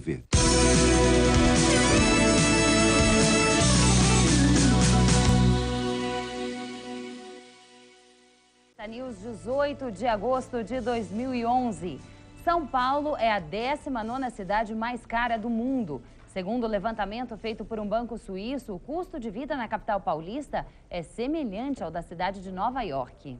TV. Tá news, 18 de agosto de 2011. São Paulo é a 19ª cidade mais cara do mundo. Segundo o levantamento feito por um banco suíço, o custo de vida na capital paulista é semelhante ao da cidade de Nova York.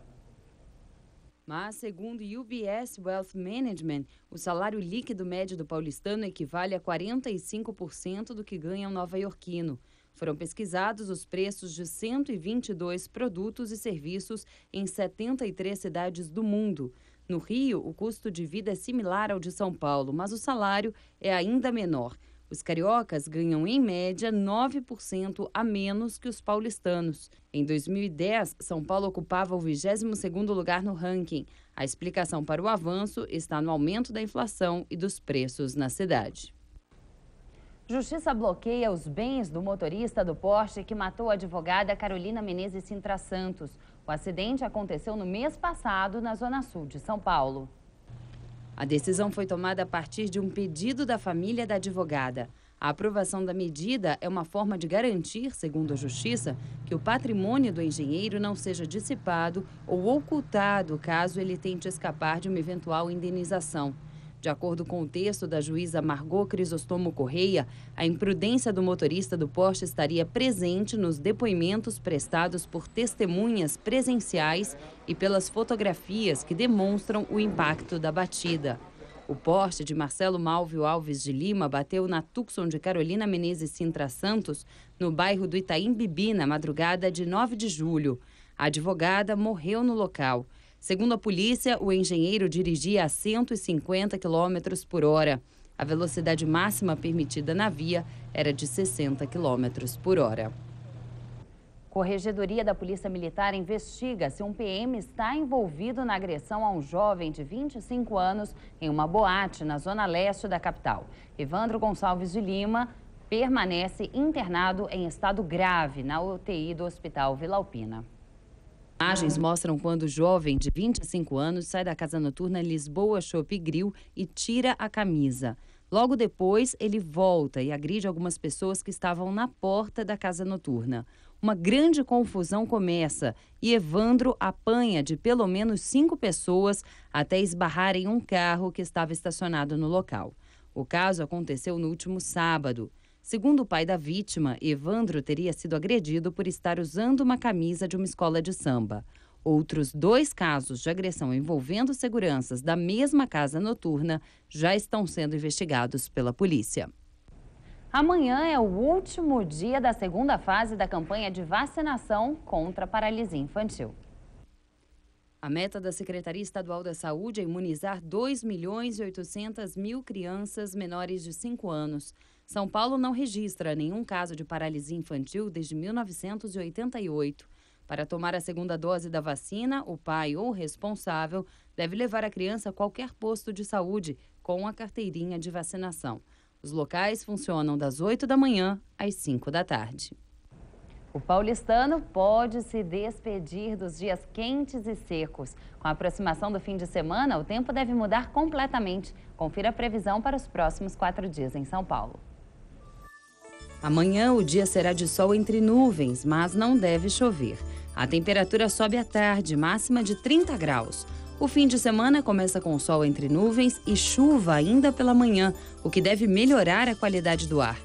Mas, segundo UBS Wealth Management, o salário líquido médio do paulistano equivale a 45% do que ganha um nova-iorquino. Foram pesquisados os preços de 122 produtos e serviços em 73 cidades do mundo. No Rio, o custo de vida é similar ao de São Paulo, mas o salário é ainda menor. Os cariocas ganham, em média, 9% a menos que os paulistanos. Em 2010, São Paulo ocupava o 22º lugar no ranking. A explicação para o avanço está no aumento da inflação e dos preços na cidade. Justiça bloqueia os bens do motorista do Porsche que matou a advogada Carolina Menezes Sintra Santos. O acidente aconteceu no mês passado na Zona Sul de São Paulo. A decisão foi tomada a partir de um pedido da família da advogada. A aprovação da medida é uma forma de garantir, segundo a Justiça, que o patrimônio do engenheiro não seja dissipado ou ocultado caso ele tente escapar de uma eventual indenização. De acordo com o texto da juíza Margot Crisostomo Correia, a imprudência do motorista do Porsche estaria presente nos depoimentos prestados por testemunhas presenciais e pelas fotografias que demonstram o impacto da batida. O Porsche de Marcelo Malvio Alves de Lima bateu na Tucson de Carolina Menezes Sintra Santos, no bairro do Itaim Bibi, na madrugada de 9 de julho. A advogada morreu no local. Segundo a polícia, o engenheiro dirigia a 150 km por hora. A velocidade máxima permitida na via era de 60 km por hora. Corregedoria da Polícia Militar investiga se um PM está envolvido na agressão a um jovem de 25 anos em uma boate na zona leste da capital. Evandro Gonçalves de Lima permanece internado em estado grave na UTI do Hospital Vila Alpina. Imagens mostram quando o jovem de 25 anos sai da casa noturna Lisboa Shop Grill e tira a camisa. Logo depois, ele volta e agride algumas pessoas que estavam na porta da casa noturna. Uma grande confusão começa e Evandro apanha de pelo menos cinco pessoas até esbarrar em um carro que estava estacionado no local. O caso aconteceu no último sábado. Segundo o pai da vítima, Evandro teria sido agredido por estar usando uma camisa de uma escola de samba. Outros dois casos de agressão envolvendo seguranças da mesma casa noturna já estão sendo investigados pela polícia. Amanhã é o último dia da segunda fase da campanha de vacinação contra a paralisia infantil. A meta da Secretaria Estadual da Saúde é imunizar 2 milhões e 800 mil crianças menores de 5 anos. São Paulo não registra nenhum caso de paralisia infantil desde 1988. Para tomar a segunda dose da vacina, o pai ou o responsável deve levar a criança a qualquer posto de saúde com a carteirinha de vacinação. Os locais funcionam das 8 da manhã às 5 da tarde. O paulistano pode se despedir dos dias quentes e secos. Com a aproximação do fim de semana, o tempo deve mudar completamente. Confira a previsão para os próximos quatro dias em São Paulo. Amanhã o dia será de sol entre nuvens, mas não deve chover. A temperatura sobe à tarde, máxima de 30 graus. O fim de semana começa com sol entre nuvens e chuva ainda pela manhã, o que deve melhorar a qualidade do ar.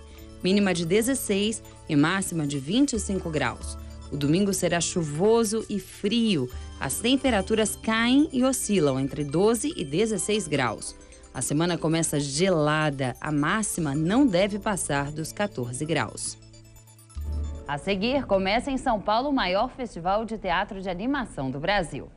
Mínima de 16 e máxima de 25 graus. O domingo será chuvoso e frio. As temperaturas caem e oscilam entre 12 e 16 graus. A semana começa gelada, a máxima não deve passar dos 14 graus. A seguir, começa em São Paulo o maior festival de teatro de animação do Brasil.